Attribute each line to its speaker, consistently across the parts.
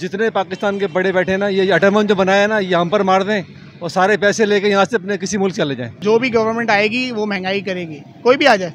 Speaker 1: जितने पाकिस्तान के बड़े बैठे ना ये अटमन जो बनाया ना ये हम पर मार दें और सारे पैसे लेके यहाँ से अपने किसी मुल्क चले जाएं
Speaker 2: जो भी गवर्नमेंट आएगी वो महंगाई करेगी कोई भी आ जाए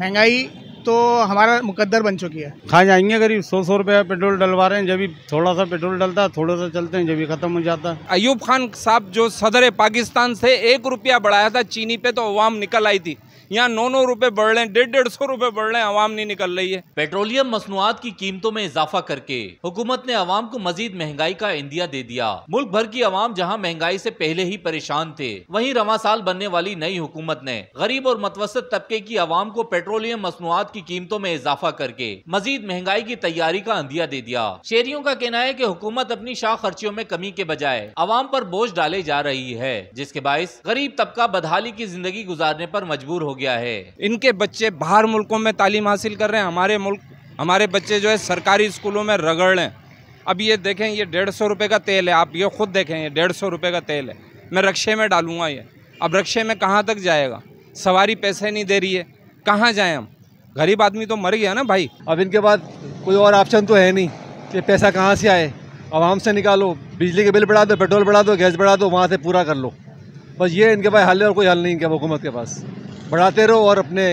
Speaker 2: महंगाई तो हमारा मुकद्दर बन चुकी है
Speaker 3: खा हाँ, जाएंगे करीब सौ सौ रुपये पेट्रोल डलवा रहे हैं जब भी थोड़ा सा पेट्रोल डलता है थोड़ा सा चलते हैं जब भी खत्म हो जाता है
Speaker 4: अयूब खान साहब जो सदर पाकिस्तान से एक रुपया बढ़ाया था चीनी पे तो अवाम निकल आई थी यहाँ नौ नौ रुपए बढ़ रहे हैं डेढ़ डेढ़ सौ रुपए बढ़ रहे हैं आवाम नहीं निकल रही है पेट्रोलियम मसनूआत की कीमतों में इजाफा करके हुकूमत ने
Speaker 5: आवाम को मजीद महंगाई का इंदिया दे दिया मुल्क भर की आवाम जहाँ महंगाई से पहले ही परेशान थे वहीं रवा साल बनने वाली नई हुकूमत ने गरीब और मतवस्त तबके की आवाम को पेट्रोलियम मसनुआत की की कीमतों में इजाफा करके मजीद महंगाई की तैयारी का अंधिया दे दिया शेरियों का कहना है की हुकूमत अपनी शाह खर्चियों में कमी के बजाय आवाम आरोप बोझ डाले जा रही है जिसके
Speaker 4: बायस गरीब तबका बदहाली की जिंदगी गुजारने आरोप मजबूर हो गया है इनके बच्चे बाहर मुल्कों में तालीम हासिल कर रहे हैं हमारे मुल्क हमारे बच्चे जो है सरकारी स्कूलों में रगड़ रहे हैं अब ये देखें ये डेढ़ सौ रुपये का तेल है आप ये खुद देखें ये डेढ़ सौ रुपये का तेल है मैं रक्शे में डालूंगा ये अब रक्शे में कहाँ तक जाएगा सवारी पैसे नहीं दे रही है कहाँ जाएं हम
Speaker 1: गरीब आदमी तो मर गया ना भाई अब इनके बाद कोई और ऑप्शन तो है नहीं कि पैसा कहाँ से आए आवाम से निकालो बिजली के बिल बढ़ा दो पेट्रोल बढ़ा दो गैस बढ़ा दो वहाँ से पूरा कर लो बस ये इनके पास हल है और कोई हल नहीं इनके हुकूमत के पास बढ़ाते रहो और अपने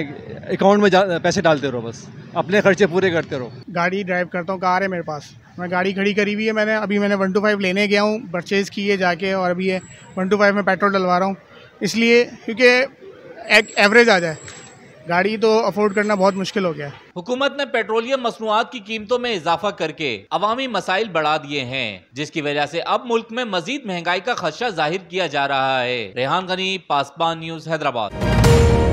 Speaker 1: अकाउंट में पैसे डालते रहो बस अपने खर्चे पूरे करते रहो
Speaker 2: गाड़ी ड्राइव करता हूँ कार है मेरे पास मैं गाड़ी खड़ी करी हुई है मैंने अभी मैंने वन टू फाइव लेने गया हूँ परचेज़ की है जाके और अभी ये वन टू फाइव में पेट्रोल डलवा रहा हूँ इसलिए क्योंकि एक एवरेज आ जाए गाड़ी तो अफोर्ड करना बहुत मुश्किल हो गया
Speaker 5: हुकूमत ने पेट्रोलियम मसनूआत की कीमतों में इजाफा करके अवामी मसाइल बढ़ा दिए हैं जिसकी वजह से अब मुल्क में मजीद महंगाई का खदशा जाहिर किया जा रहा है रेहान गनी पासपान न्यूज हैदराबाद